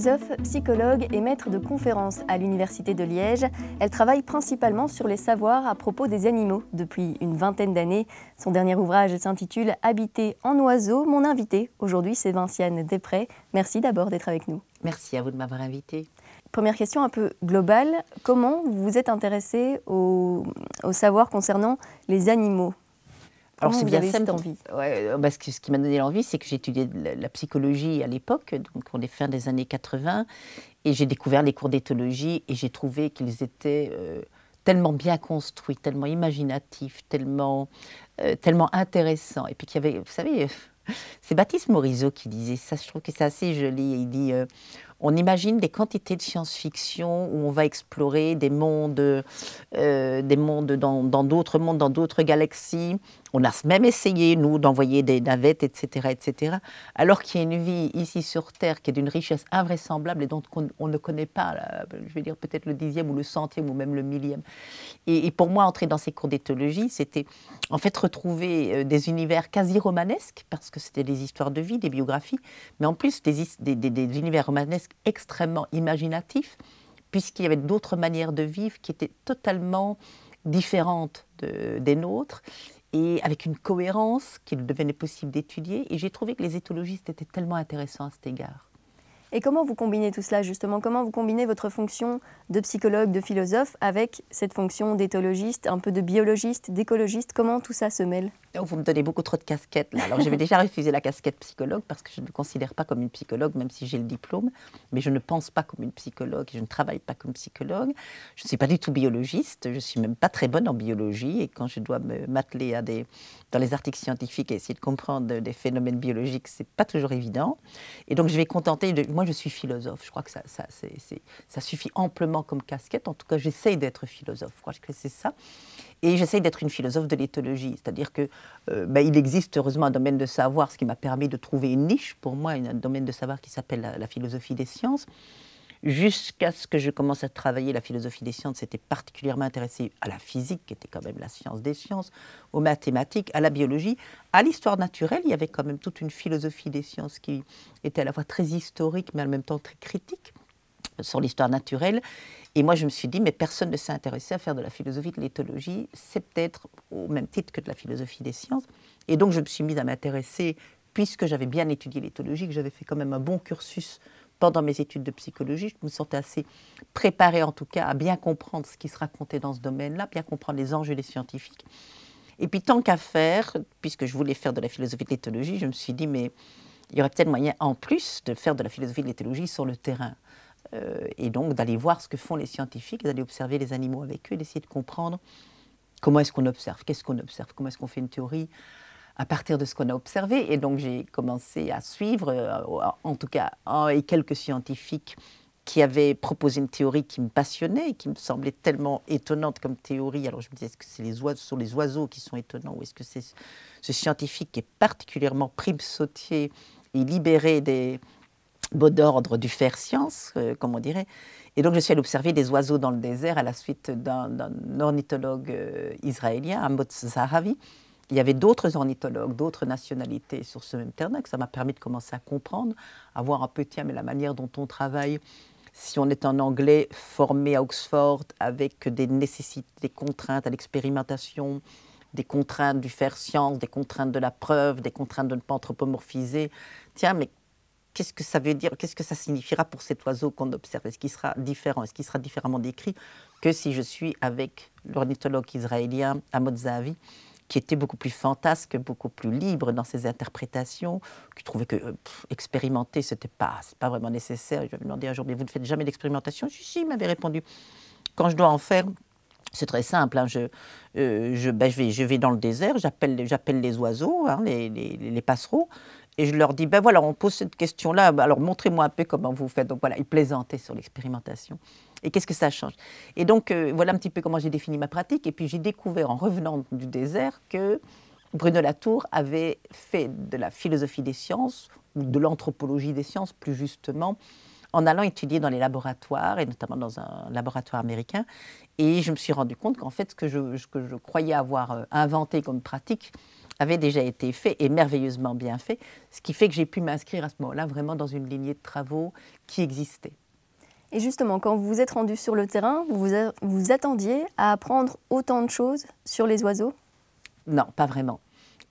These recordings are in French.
Philosophe, psychologue et maître de conférences à l'Université de Liège, elle travaille principalement sur les savoirs à propos des animaux depuis une vingtaine d'années. Son dernier ouvrage s'intitule Habiter en oiseau. Mon invité aujourd'hui, c'est Vinciane Després. Merci d'abord d'être avec nous. Merci à vous de m'avoir invité. Première question un peu globale, comment vous vous êtes intéressé aux au savoir concernant les animaux alors c'est oh, bien Envie ouais, euh, parce que ce qui m'a donné l'envie, c'est que j'étudiais la psychologie à l'époque, donc on est fin des années 80, et j'ai découvert les cours d'éthologie et j'ai trouvé qu'ils étaient euh, tellement bien construits, tellement imaginatifs, tellement, euh, tellement intéressants. Et puis qu'il y avait, vous savez, c'est Baptiste Morisot qui disait ça, je trouve que c'est assez joli. Il dit on imagine des quantités de science-fiction où on va explorer des mondes, des mondes dans d'autres mondes, dans d'autres galaxies, on a même essayé, nous, d'envoyer des navettes, etc., etc., alors qu'il y a une vie ici sur Terre qui est d'une richesse invraisemblable et dont on, ne connaît pas, euh, je vais dire peut-être le dixième ou le centième ou même le millième. Et, pour moi, entrer dans ces cours d'éthologie, c'était en fait retrouver euh, des univers quasi romanesques, parce que c'était des histoires de vie, des biographies, mais en plus des, des, univers romanesques extrêmement imaginatifs, puisqu'il y avait d'autres manières de vivre qui étaient totalement différentes de, des nôtres et avec une cohérence qu'il devenait possible d'étudier. Et j'ai trouvé que les éthologistes étaient tellement intéressants à cet égard. Et comment vous combinez tout cela justement Comment vous combinez votre fonction de psychologue, de philosophe avec cette fonction d'éthologiste, un peu de biologiste, d'écologiste Comment tout ça se mêle vous me donnez beaucoup trop de casquettes. Là. Alors, j'avais déjà refusé la casquette psychologue parce que je ne me considère pas comme une psychologue, même si j'ai le diplôme. Mais je ne pense pas comme une psychologue et je ne travaille pas comme psychologue. Je ne suis pas du tout biologiste. Je ne suis même pas très bonne en biologie. Et quand je dois m'atteler à des, dans les articles scientifiques et essayer de comprendre des phénomènes biologiques, ce n'est pas toujours évident. Et donc, je vais contenter. De, moi, je suis philosophe. Je crois que ça, ça, ça suffit amplement comme casquette. En tout cas, j'essaye d'être philosophe. Je crois que c'est ça. Et j'essaye d'être une philosophe de l'éthologie, c'est-à-dire que euh, bah, il existe heureusement un domaine de savoir, ce qui m'a permis de trouver une niche pour moi, un domaine de savoir qui s'appelle la, philosophie des sciences. Jusqu'à ce que je commence à travailler la philosophie des sciences, c'était particulièrement intéressé à la physique, qui était quand même la science des sciences, aux mathématiques, à la biologie, à l'histoire naturelle. Il y avait quand même toute une philosophie des sciences qui était à la fois très historique, mais en même temps très critique sur l'histoire naturelle. Et moi, je me suis dit, mais personne ne s'est intéressé à faire de la philosophie de l'éthologie. C'est peut-être au même titre que de la philosophie des sciences. Et donc, je me suis mise à m'intéresser, puisque j'avais bien étudié l'éthologie, que j'avais fait quand même un bon cursus pendant mes études de psychologie. Je me sentais assez préparée, en tout cas, à bien comprendre ce qui se racontait dans ce domaine-là, bien comprendre les enjeux des scientifiques. Et puis, tant qu'à faire, puisque je voulais faire de la philosophie de l'éthologie, je me suis dit, mais il y aurait peut-être moyen en plus de faire de la philosophie de l'éthologie sur le terrain. Euh, et donc d'aller voir ce que font les scientifiques, d'aller observer les animaux avec eux, d'essayer de comprendre comment est-ce qu'on observe, qu'est-ce qu'on observe, comment est-ce qu'on fait une théorie à partir de ce qu'on a observé. Et donc j'ai commencé à suivre, euh, en tout cas, un et quelques scientifiques qui avaient proposé une théorie qui me passionnait et qui me semblait tellement étonnante comme théorie. Alors je me disais, est-ce que c'est les oiseaux, sont les oiseaux qui sont étonnants ou est-ce que c'est ce scientifique qui est particulièrement prime sautier et libéré des, mot d'ordre du faire science, euh, comme on dirait. Et donc je suis allée observer des oiseaux dans le désert à la suite d'un ornithologue euh, israélien, Amot Zahavi. Il y avait d'autres ornithologues, d'autres nationalités sur ce même terrain, que ça m'a permis de commencer à comprendre, à voir un peu, tiens, mais la manière dont on travaille, si on est un Anglais formé à Oxford avec des nécessités, des contraintes à l'expérimentation, des contraintes du faire science, des contraintes de la preuve, des contraintes de ne pas anthropomorphiser. Tiens, mais qu'est-ce que ça veut dire, qu'est-ce que ça signifiera pour cet oiseau qu'on observe Est-ce qu'il sera différent Est-ce qu'il sera différemment décrit que si je suis avec l'ornithologue israélien Amod Zahavi qui était beaucoup plus fantasque, beaucoup plus libre dans ses interprétations, qui trouvait que euh, expérimenter, ce n'était pas, pas vraiment nécessaire. Je lui avais demandé un jour, mais vous ne faites jamais d'expérimentation Je si, il m'avait répondu, quand je dois en faire, c'est très simple, hein, je, euh, je, ben, je, vais, je vais dans le désert, j'appelle les oiseaux, hein, les, les, les, passereaux, et je leur dis, ben voilà, on pose cette question-là, alors montrez-moi un peu comment vous faites. Donc voilà, ils plaisantaient sur l'expérimentation. Et qu'est-ce que ça change Et donc euh, voilà un petit peu comment j'ai défini ma pratique. Et puis j'ai découvert en revenant du désert que Bruno Latour avait fait de la philosophie des sciences, ou de l'anthropologie des sciences plus justement, en allant étudier dans les laboratoires, et notamment dans un laboratoire américain. Et je me suis rendu compte qu'en fait, ce que je, ce que je croyais avoir euh, inventé comme pratique, avait déjà été fait et merveilleusement bien fait, ce qui fait que j'ai pu m'inscrire à ce moment-là vraiment dans une lignée de travaux qui existait. Et justement, quand vous vous êtes rendu sur le terrain, vous vous, attendiez à apprendre autant de choses sur les oiseaux Non, pas vraiment.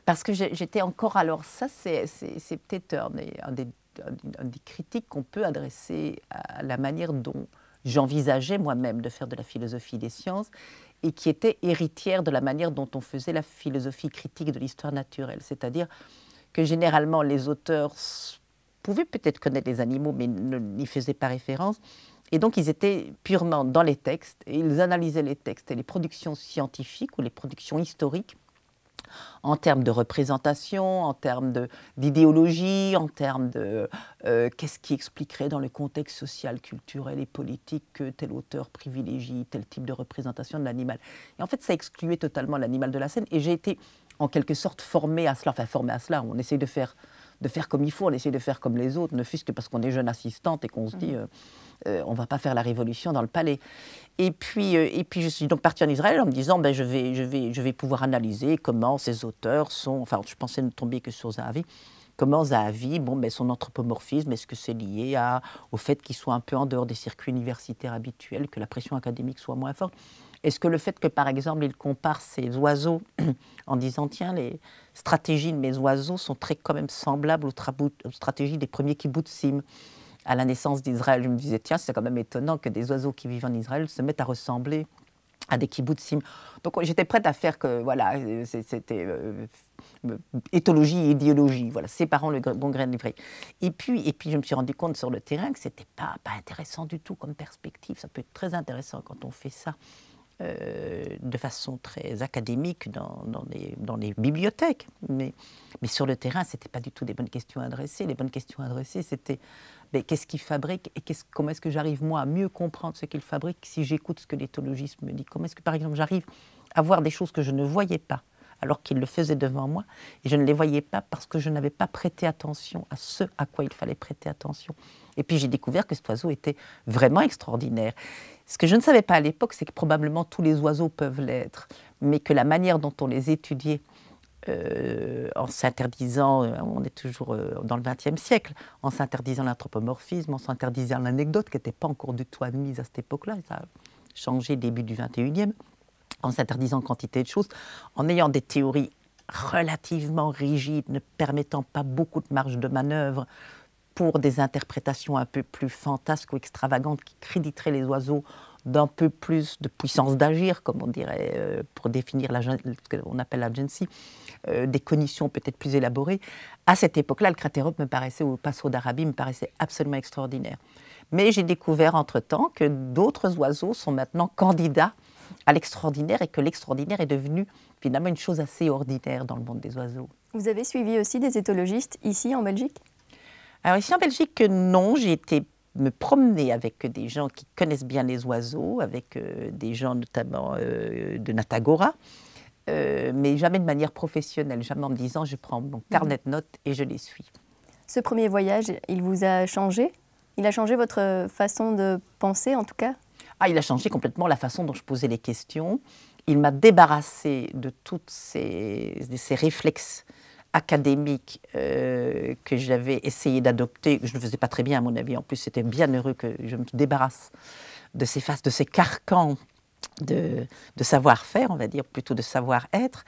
Parce que j'étais encore, alors ça c'est peut-être un des, critiques qu'on peut adresser à la manière dont j'envisageais moi-même de faire de la philosophie des sciences, et qui était héritière de la manière dont on faisait la philosophie critique de l'histoire naturelle. C'est-à-dire que généralement les auteurs pouvaient peut-être connaître les animaux, mais n'y faisaient pas référence. Et donc ils étaient purement dans les textes, et ils analysaient les textes et les productions scientifiques ou les productions historiques en termes de représentation, en termes d'idéologie, en termes de euh, qu'est-ce qui expliquerait dans le contexte social, culturel et politique que tel auteur privilégie tel type de représentation de l'animal. Et en fait, ça excluait totalement l'animal de la scène. Et j'ai été en quelque sorte formée à cela, enfin formée à cela. On essaye de faire, de faire comme il faut, on essaye de faire comme les autres, ne fût-ce que parce qu'on est jeune assistante et qu'on se dit... Mmh. Euh, euh, on ne va pas faire la révolution dans le palais. Et puis, euh, et puis je suis donc partie en Israël en me disant, ben, je, vais, pouvoir analyser comment ces auteurs sont, enfin je pensais ne tomber que sur Zahavi, comment Zahavi, bon, ben, son anthropomorphisme, est-ce que c'est lié au fait qu'il soit un peu en dehors des circuits universitaires habituels, que la pression académique soit moins forte est-ce que le fait que, par exemple, il compare ses oiseaux en disant Tiens, les stratégies de mes oiseaux sont très quand même semblables aux, stratégies des premiers kibbutzim à la naissance d'Israël, je me disais, tiens, c'est quand même étonnant que des oiseaux qui vivent en Israël se mettent à ressembler à des kibbutzim. Donc j'étais prête à faire que, voilà, euh, c'était euh, euh, éthologie et idéologie, voilà, séparant le bon grain de l'ivraie. Et puis, et puis je me suis rendu compte sur le terrain que c'était pas, pas intéressant du tout comme perspective. Ça peut être très intéressant quand on fait ça. Euh, de façon très académique dans, les, bibliothèques. Mais, sur le terrain, ce n'était pas du tout des bonnes questions adressées. Les bonnes questions adressées, c'était qu'est-ce qu'il fabrique et comment est-ce que j'arrive moi à mieux comprendre ce qu'il fabrique si j'écoute ce que l'éthologiste me dit Comment est-ce que, par exemple, j'arrive à voir des choses que je ne voyais pas alors qu'ils le faisaient devant moi, et je ne les voyais pas parce que je n'avais pas prêté attention à ce à quoi il fallait prêter attention. Et puis j'ai découvert que cet oiseau était vraiment extraordinaire. Ce que je ne savais pas à l'époque, c'est que probablement tous les oiseaux peuvent l'être, mais que la manière dont on les étudiait, euh, en s'interdisant, euh, on est toujours euh, dans le XXe siècle, en s'interdisant l'anthropomorphisme, en s'interdisant l'anecdote qui n'était pas encore du tout admise à cette époque-là, ça a changé début du XXIe, en s'interdisant quantité de choses, en ayant des théories relativement rigides, ne permettant pas beaucoup de marge de manœuvre pour des interprétations un peu plus fantasques ou extravagantes qui créditeraient les oiseaux d'un peu plus de puissance d'agir, comme on dirait, euh, pour définir ce qu'on appelle l'agency, euh, des cognitions peut-être plus élaborées. À cette époque-là, le cratérope me paraissait, ou le Passo d'Arabie me paraissait absolument extraordinaire. Mais j'ai découvert entre-temps que d'autres oiseaux sont maintenant candidats à l'extraordinaire et que l'extraordinaire est devenu finalement une chose assez ordinaire dans le monde des oiseaux. Vous avez suivi aussi des éthologistes ici en Belgique Alors ici en Belgique, non, j'ai été me promener avec des gens qui connaissent bien les oiseaux, avec euh, des gens notamment euh, de Natagora, euh, mais jamais de manière professionnelle, jamais en me disant je prends mon mhm. carnet de notes et je les suis. Ce premier voyage, il vous a changé Il a changé votre façon de penser en tout cas ah, il a changé complètement la façon dont je posais les questions. Il m'a débarrassé de tous ces, réflexes académiques euh, que j'avais essayé d'adopter, que je ne faisais pas très bien à mon avis, en plus c'était bien heureux que je me débarrasse de ces faces, de ces carcans de, savoir-faire, on va dire, plutôt de savoir-être.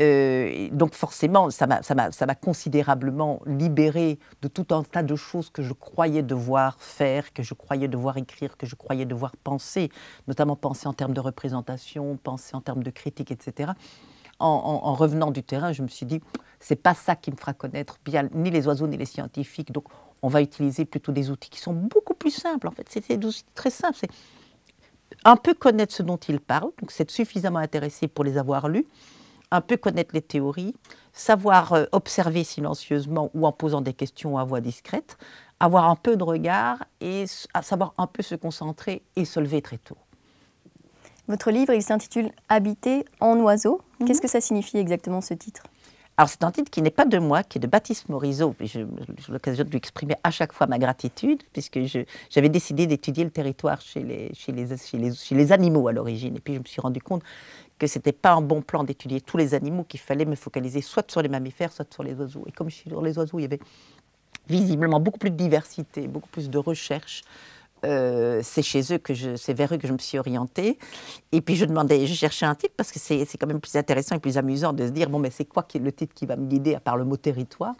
Euh, donc forcément, ça m'a considérablement libéré de tout un tas de choses que je croyais devoir faire, que je croyais devoir écrire, que je croyais devoir penser, notamment penser en termes de représentation, penser en termes de critique, etc. En, revenant du terrain, je me suis dit, c'est pas ça qui me fera connaître bien ni les oiseaux ni les scientifiques. Donc on va utiliser plutôt des outils qui sont beaucoup plus simples. En fait, c'est des outils très simples. C'est un peu connaître ce dont ils parlent, donc c'est suffisamment intéressé pour les avoir lus, un peu connaître les théories, savoir euh, observer silencieusement ou en posant des questions à voix discrète, avoir un peu de regard et savoir un peu se concentrer et se lever très tôt. Votre livre, il s'intitule Habiter en oiseau. Qu'est-ce mhm. que ça signifie exactement ce titre alors c'est un titre qui n'est pas de moi, qui est de Baptiste Morisot. J'ai l'occasion de lui exprimer à chaque fois ma gratitude, puisque j'avais décidé d'étudier le territoire chez les, animaux à l'origine. Et puis je me suis rendu compte que ce n'était pas un bon plan d'étudier tous les animaux, qu'il fallait me focaliser soit sur les mammifères, soit sur les oiseaux. Et comme sur les oiseaux, il y avait visiblement beaucoup plus de diversité, beaucoup plus de recherche euh, c'est chez eux que je, c'est vers eux que je me suis orientée. Et puis je demandais, je cherchais un titre parce que c'est, quand même plus intéressant et plus amusant de se dire bon, mais c'est quoi qui le titre qui va me guider à part le mot territoire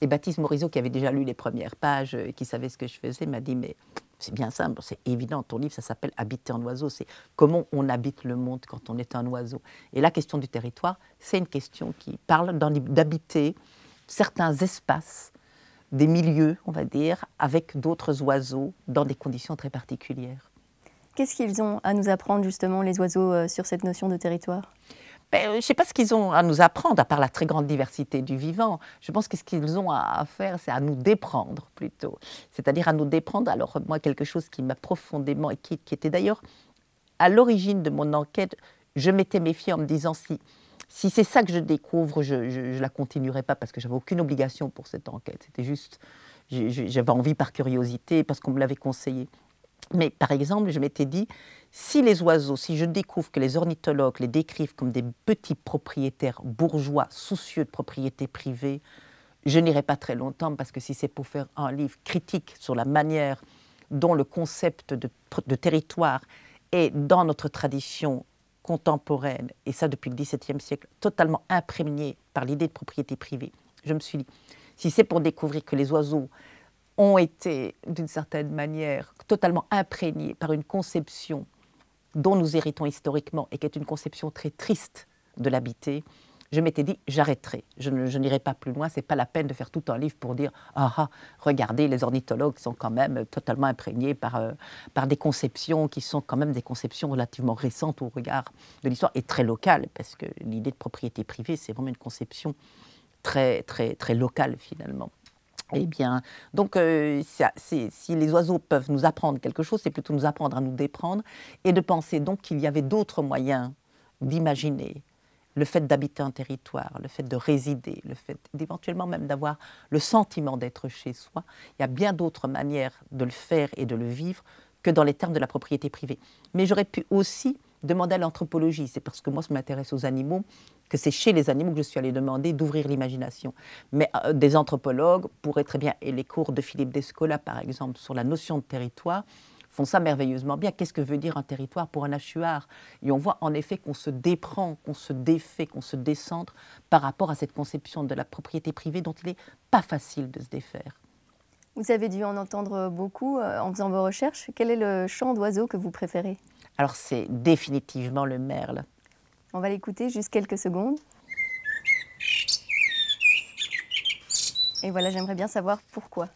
Et Baptiste Morisot, qui avait déjà lu les premières pages euh, et qui savait ce que je faisais, m'a dit mais c'est bien simple, c'est évident. Ton livre, ça s'appelle Habiter en oiseau. C'est comment on habite le monde quand on est un oiseau. Et la question du territoire, c'est une question qui parle d'habiter certains espaces des milieux, on va dire, avec d'autres oiseaux dans des conditions très particulières. Qu'est-ce qu'ils ont à nous apprendre justement les oiseaux euh, sur cette notion de territoire ben, euh, je ne sais pas ce qu'ils ont à nous apprendre, à part la très grande diversité du vivant. Je pense que ce qu'ils ont à, faire, c'est à nous déprendre plutôt. C'est-à-dire à nous déprendre. Alors moi, quelque chose qui m'a profondément, et qui, qui était d'ailleurs à l'origine de mon enquête, je m'étais méfiée en me disant si si c'est ça que je découvre, je ne la continuerai pas parce que j'avais aucune obligation pour cette enquête. C'était juste, j'avais envie par curiosité, parce qu'on me l'avait conseillé. Mais par exemple, je m'étais dit, si les oiseaux, si je découvre que les ornithologues les décrivent comme des petits propriétaires bourgeois, soucieux de propriété privée, je n'irai pas très longtemps parce que si c'est pour faire un livre critique sur la manière dont le concept de territoire est dans notre tradition contemporaine, et ça depuis le XVIIe siècle, totalement imprégnée par l'idée de propriété privée, je me suis dit, si c'est pour découvrir que les oiseaux ont été, d'une certaine manière, totalement imprégnés par une conception dont nous héritons historiquement et qui est une conception très triste de l'habiter, je m'étais dit, j'arrêterai. Je, n'irai pas plus loin. C'est pas la peine de faire tout un livre pour dire, ah, ah regardez, les ornithologues sont quand même euh, totalement imprégnés par, euh, par des conceptions qui sont quand même des conceptions relativement récentes au regard de l'histoire et très locales, parce que l'idée de propriété privée, c'est vraiment une conception très, très, très locale finalement. Eh bien, donc, euh, si les oiseaux peuvent nous apprendre quelque chose, c'est plutôt nous apprendre à nous déprendre et de penser donc qu'il y avait d'autres moyens d'imaginer, le fait d'habiter un territoire, le fait de résider, le fait d'éventuellement même d'avoir le sentiment d'être chez soi, il y a bien d'autres manières de le faire et de le vivre que dans les termes de la propriété privée. Mais j'aurais pu aussi demander à l'anthropologie, c'est parce que moi, je m'intéresse aux animaux, que c'est chez les animaux que je suis allée demander d'ouvrir l'imagination. Mais euh, des anthropologues pourraient très bien, et les cours de Philippe Descola, par exemple, sur la notion de territoire, font ça merveilleusement bien. Qu'est-ce que veut dire un territoire pour un hachuar Et on voit en effet qu'on se déprend, qu'on se défait, qu'on se décentre par rapport à cette conception de la propriété privée dont il n'est pas facile de se défaire. Vous avez dû en entendre beaucoup euh, en faisant vos recherches. Quel est le chant d'oiseau que vous préférez Alors c'est définitivement le merle. On va l'écouter juste quelques secondes. Et voilà, j'aimerais bien savoir pourquoi.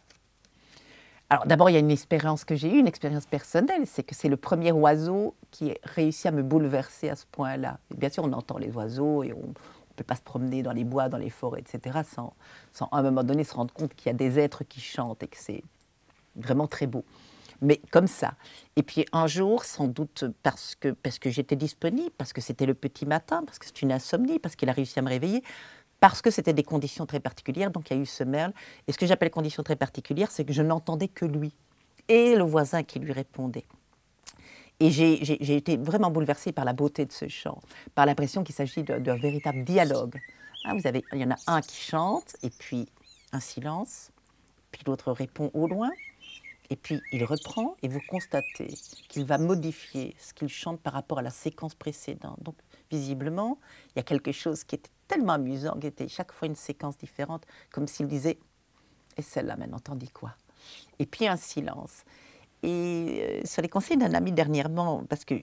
Alors d'abord, il y a une expérience que j'ai eue, une expérience personnelle, c'est que c'est le premier oiseau qui réussi à me bouleverser à ce point-là. Bien sûr, on entend les oiseaux et on ne peut pas se promener dans les bois, dans les forêts, etc., sans, à un moment donné se rendre compte qu'il y a des êtres qui chantent et que c'est vraiment très beau. Mais comme ça. Et puis un jour, sans doute parce que, parce que j'étais disponible, parce que c'était le petit matin, parce que c'est une insomnie, parce qu'il a réussi à me réveiller, parce que c'était des conditions très particulières, donc il y a eu ce merle. Et ce que j'appelle conditions très particulières, c'est que je n'entendais que lui et le voisin qui lui répondait. Et j'ai été vraiment bouleversée par la beauté de ce chant, par l'impression qu'il s'agit d'un véritable dialogue. Hein, vous avez, il y en a un qui chante, et puis un silence, puis l'autre répond au loin, et puis il reprend, et vous constatez qu'il va modifier ce qu'il chante par rapport à la séquence précédente visiblement, il y a quelque chose qui était tellement amusant, qui était chaque fois une séquence différente, comme s'il disait Et celle-là, maintenant, t'en dis quoi Et puis un silence. Et euh, sur les conseils d'un ami dernièrement, parce que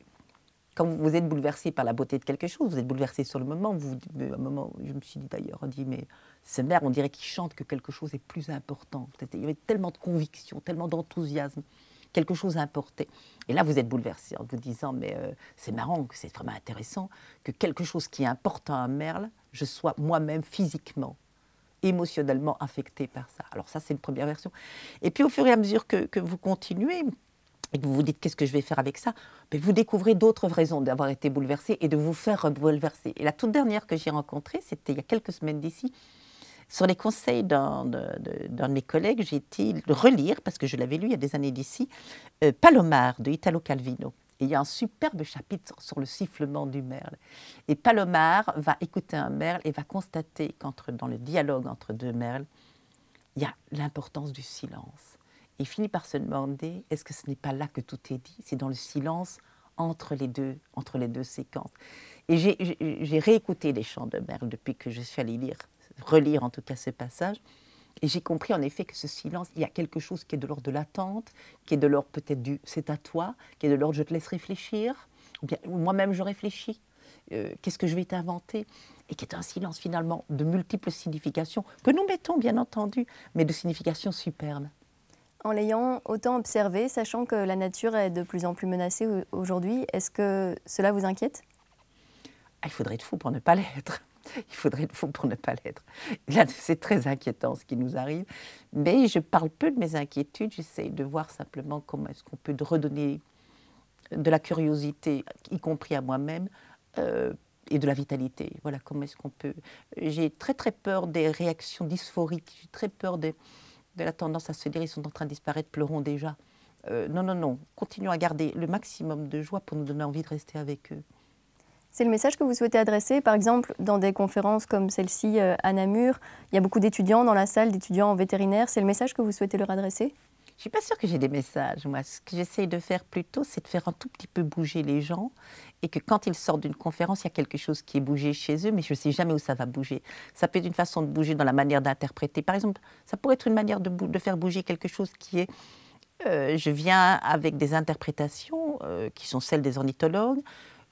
quand vous êtes bouleversé par la beauté de quelque chose, vous êtes bouleversé sur le moment. Vous, un moment, je me suis dit d'ailleurs, on dit mais ce maire, on dirait qu'il chante que quelque chose est plus important. Il y avait tellement de conviction, tellement d'enthousiasme quelque chose à Et là, vous êtes bouleversé en vous disant, mais euh, c'est marrant, c'est vraiment intéressant que quelque chose qui est important à Merle, je sois moi-même physiquement émotionnellement affecté par ça. Alors ça, c'est une première version. Et puis au fur et à mesure que, que vous continuez et que vous vous dites qu'est-ce que je vais faire avec ça, mais ben, vous découvrez d'autres raisons d'avoir été bouleversé et de vous faire bouleverser. Et la toute dernière que j'ai rencontrée, c'était il y a quelques semaines d'ici, sur les conseils d'un de, mes collègues, j'ai été relire, parce que je l'avais lu il y a des années d'ici, euh, Palomar de Italo Calvino. il y a un superbe chapitre sur le sifflement du merle. Et Palomar va écouter un merle et va constater qu'entre dans le dialogue entre deux merles, il y a l'importance du silence. Et il finit par se demander est-ce que ce n'est pas là que tout est dit C'est dans le silence entre les deux, entre les deux séquences. Et j'ai réécouté les chants de merle depuis que je suis allée lire relire en tout cas ces passages. Et j'ai compris en effet que ce silence, il y a quelque chose qui est de l'ordre de l'attente, qui est de l'ordre peut-être du c'est à toi, qui est de l'ordre je te laisse réfléchir, ou bien moi-même je réfléchis, euh, qu'est-ce que je vais t'inventer Et qui est un silence finalement de multiples significations, que nous mettons bien entendu, mais de significations superbes. En l'ayant autant observé, sachant que la nature est de plus en plus menacée aujourd'hui, est-ce que cela vous inquiète ah, Il faudrait être fou pour ne pas l'être. Il faudrait le fond pour ne pas l'être. Là, c'est très inquiétant ce qui nous arrive. Mais je parle peu de mes inquiétudes. J'essaye de voir simplement comment est-ce qu'on peut redonner de la curiosité, y compris à moi-même, euh, et de la vitalité. Voilà, comment est-ce qu'on peut. J'ai très très peur des réactions dysphoriques. J'ai très peur de la tendance à se dire ils sont en train de disparaître, pleurons déjà. Euh, non, non, non. Continuons à garder le maximum de joie pour nous donner envie de rester avec eux. C'est le message que vous souhaitez adresser, par exemple, dans des conférences comme celle-ci euh, à Namur. Il y a beaucoup d'étudiants dans la salle, d'étudiants en vétérinaire. C'est le message que vous souhaitez leur adresser je ne suis pas sûre que j'ai des messages. Moi, ce que j'essaye de faire plutôt, c'est de faire un tout petit peu bouger les gens et que quand ils sortent d'une conférence, il y a quelque chose qui est bougé chez eux, mais je ne sais jamais où ça va bouger. Ça peut être une façon de bouger dans la manière d'interpréter. Par exemple, ça pourrait être une manière de, faire bouger quelque chose qui est... Euh, je viens avec des interprétations euh, qui sont celles des ornithologues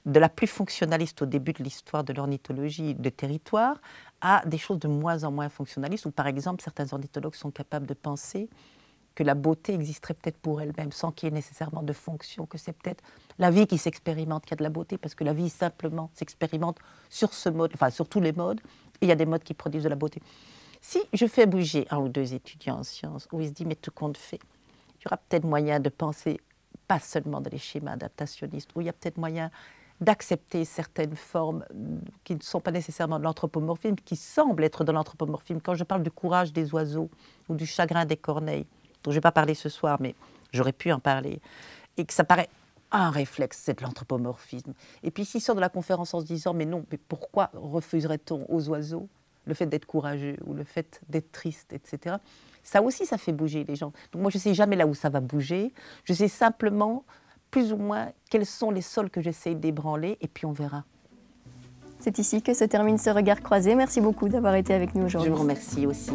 de la plus fonctionnaliste au début de l'histoire de l'ornithologie de territoire à des choses de moins en moins fonctionnalistes, où par exemple certains ornithologues sont capables de penser que la beauté existerait peut-être pour elle-même, sans qu'il y ait nécessairement de fonction, que c'est peut-être la vie qui s'expérimente, qui a de la beauté, parce que la vie simplement s'expérimente sur ce mode, enfin sur tous les modes, et il y a des modes qui produisent de la beauté. Si je fais bouger un ou deux étudiants en sciences, où ils se disent, mais tout compte fait, il y aura peut-être moyen de penser pas seulement dans les schémas adaptationnistes, où il y a peut-être moyen d'accepter certaines formes mm, qui ne sont pas nécessairement de l'anthropomorphisme, qui semblent être de l'anthropomorphisme. Quand je parle du courage des oiseaux ou du chagrin des corneilles, dont je n'ai pas parlé ce soir, mais j'aurais pu en parler, et que ça paraît un réflexe, c'est de l'anthropomorphisme. Et puis s'ils sort de la conférence en se disant, mais non, mais pourquoi refuserait-on aux oiseaux le fait d'être courageux ou le fait d'être triste, etc. Ça aussi, ça fait bouger les gens. Donc moi, je ne sais jamais là où ça va bouger. Je sais simplement plus ou moins quels sont les sols que j'essaye d'ébranler et puis on verra. C'est ici que se termine ce regard croisé. Merci beaucoup d'avoir été avec nous aujourd'hui. Je vous remercie aussi.